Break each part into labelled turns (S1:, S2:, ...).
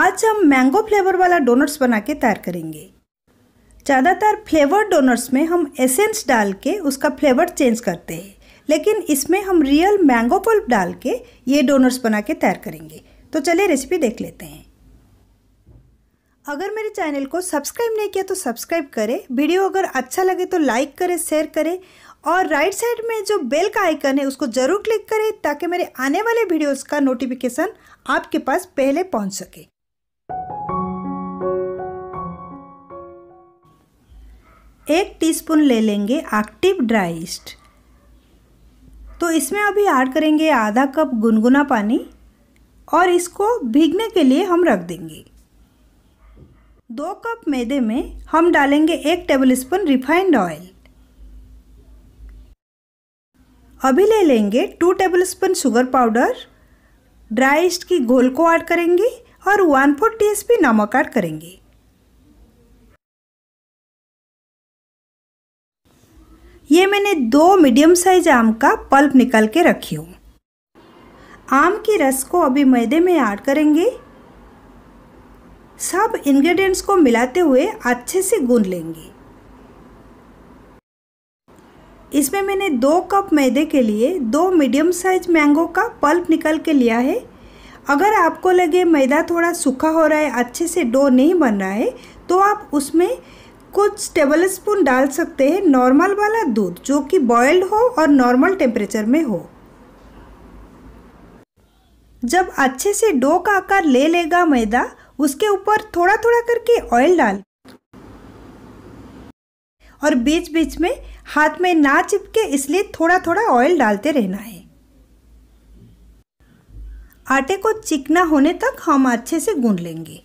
S1: आज हम mango flavour वाला डोनट्स बना के तैयार करेंगे ज़्यादातर फ्लेवर डोनट्स में हम एसेंस डाल के उसका फ्लेवर चेंज करते हैं लेकिन इसमें हम रियल मैंगो पल्प डाल के ये डोनट्स बना के तैयार करेंगे तो चलिए रेसिपी देख लेते हैं अगर मेरे चैनल को सब्सक्राइब नहीं किया तो सब्सक्राइब करें वीडियो अगर अच्छा लगे तो लाइक करें शेयर करें और राइट साइड में जो बेल का आइकन है उसको ज़रूर क्लिक करें ताकि मेरे आने वाले वीडियोस का नोटिफिकेशन आपके पास पहले पहुंच सके एक टीस्पून ले लेंगे एक्टिव ड्राई ईस्ट तो इसमें अभी ऐड करेंगे आधा कप गुनगुना पानी और इसको भीगने के लिए हम रख देंगे दो कप मैदे में हम डालेंगे एक टेबल स्पून रिफाइंड ऑयल अभी ले लेंगे two tablespoon sugar powder dry yeast की घोल को ऐड करेंगे और वन फोर टी नमक ऐड करेंगे ये मैंने दो मीडियम साइज आम का पल्प निकल के रखी हूँ आम की रस को अभी मैदे में ऐड करेंगे सब इंग्रेडिएंट्स को मिलाते हुए अच्छे से गूंद लेंगे इसमें मैंने दो कप मैदे के लिए दो मीडियम साइज मैंगो का पल्प निकल के लिया है अगर आपको लगे मैदा थोड़ा सूखा हो रहा है अच्छे से डो नहीं बन रहा है तो आप उसमें कुछ टेबल स्पून डाल सकते हैं नॉर्मल वाला दूध जो कि बॉयल्ड हो और नॉर्मल टेम्परेचर में हो जब अच्छे से डो का आकार ले लेगा मैदा उसके ऊपर थोड़ा थोड़ा करके ऑयल डाल और बीच बीच में हाथ में ना चिपके इसलिए थोड़ा थोड़ा ऑयल डालते रहना है आटे को चिकना होने तक हम अच्छे से गूंद लेंगे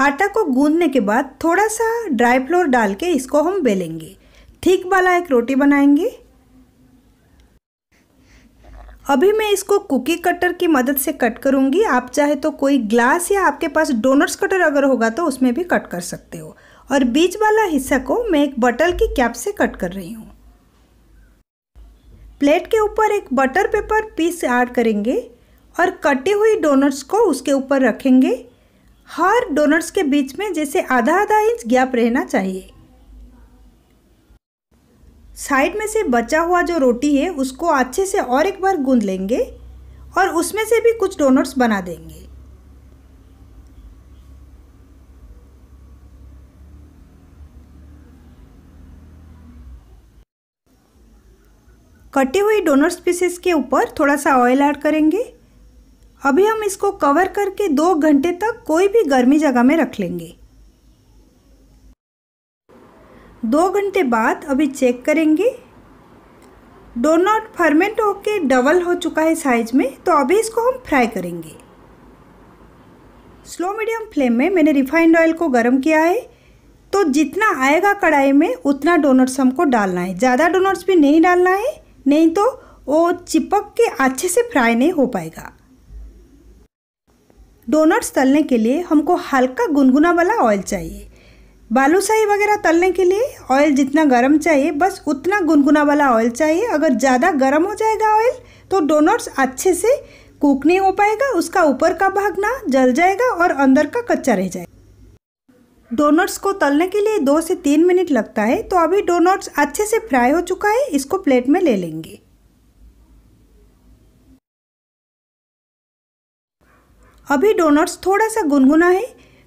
S1: आटा को गूंदने के बाद थोड़ा सा ड्राई फ्लोर डाल के इसको हम बेलेंगे ठीक वाला एक रोटी बनाएंगे अभी मैं इसको कुकी कटर की मदद से कट करूँगी आप चाहे तो कोई ग्लास या आपके पास डोनट्स कटर अगर होगा तो उसमें भी कट कर सकते हो और बीच वाला हिस्सा को मैं एक बटल की कैप से कट कर रही हूँ प्लेट के ऊपर एक बटर पेपर पीस ऐड करेंगे और कटे हुई डोनट्स को उसके ऊपर रखेंगे हर डोनट्स के बीच में जैसे आधा आधा इंच गैप रहना चाहिए साइड में से बचा हुआ जो रोटी है उसको अच्छे से और एक बार गूंद लेंगे और उसमें से भी कुछ डोनट्स बना देंगे कटे हुए डोनट्स पीसेस के ऊपर थोड़ा सा ऑयल ऐड करेंगे अभी हम इसको कवर करके दो घंटे तक कोई भी गर्मी जगह में रख लेंगे दो घंटे बाद अभी चेक करेंगे डोनट फर्मेंट होके डबल हो चुका है साइज में तो अभी इसको हम फ्राई करेंगे स्लो मीडियम फ्लेम में मैंने रिफाइंड ऑयल को गर्म किया है तो जितना आएगा कढ़ाई में उतना डोनट्स हमको डालना है ज़्यादा डोनट्स भी नहीं डालना है नहीं तो वो चिपक के अच्छे से फ्राई नहीं हो पाएगा डोनट्स तलने के लिए हमको हल्का गुनगुना वाला ऑयल चाहिए बालूशाही वगैरह तलने के लिए ऑयल जितना गर्म चाहिए बस उतना गुनगुना वाला ऑयल चाहिए अगर ज़्यादा गर्म हो जाएगा ऑयल तो डोनट्स अच्छे से कुक नहीं हो पाएगा उसका ऊपर का भाग ना जल जाएगा और अंदर का कच्चा रह जाएगा डोनट्स को तलने के लिए दो से तीन मिनट लगता है तो अभी डोनट्स अच्छे से फ्राई हो चुका है इसको प्लेट में ले लेंगे अभी डोनट्स थोड़ा सा गुनगुना है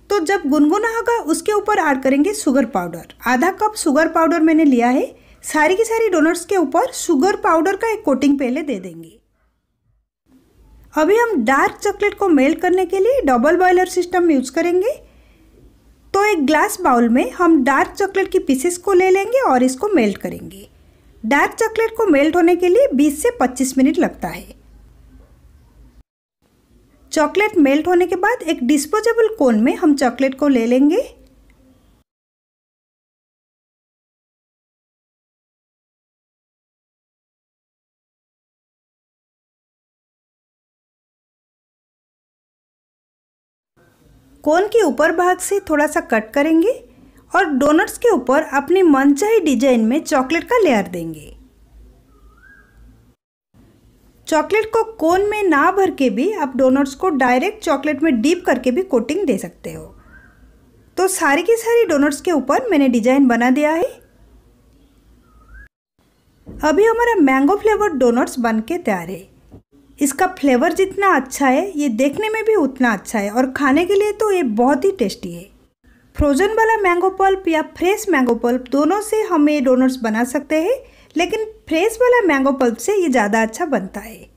S1: तो जब गुनगुना होगा उसके ऊपर ऐड करेंगे शुगर पाउडर आधा कप शुगर पाउडर मैंने लिया है सारी की सारी डोनट्स के ऊपर शुगर पाउडर का एक कोटिंग पहले दे देंगे अभी हम डार्क चॉकलेट को मेल्ट करने के लिए डबल बॉयलर सिस्टम यूज करेंगे तो एक ग्लास बाउल में हम डार्क चॉकलेट की पीसेस को ले लेंगे और इसको मेल्ट करेंगे डार्क चॉकलेट को मेल्ट होने के लिए 20 से 25 मिनट लगता है चॉकलेट मेल्ट होने के बाद एक डिस्पोजेबल कोन में हम चॉकलेट को ले लेंगे कोन के ऊपर भाग से थोड़ा सा कट करेंगे और डोनट्स के ऊपर अपनी मनचाही डिजाइन में चॉकलेट का लेयर देंगे चॉकलेट को कोन में ना भर के भी आप डोनट्स को डायरेक्ट चॉकलेट में डीप करके भी कोटिंग दे सकते हो तो सारी की सारी डोनट्स के ऊपर मैंने डिजाइन बना दिया है अभी हमारा मैंगो फ्लेवर डोनट्स बन के तैयार है इसका फ्लेवर जितना अच्छा है ये देखने में भी उतना अच्छा है और खाने के लिए तो ये बहुत ही टेस्टी है फ्रोजन वाला मैंगो पल्प या फ्रेश मैंगो पल्प दोनों से हमें डोनट्स बना सकते हैं लेकिन फ्रेश वाला मैंगो पल्प से ये ज़्यादा अच्छा बनता है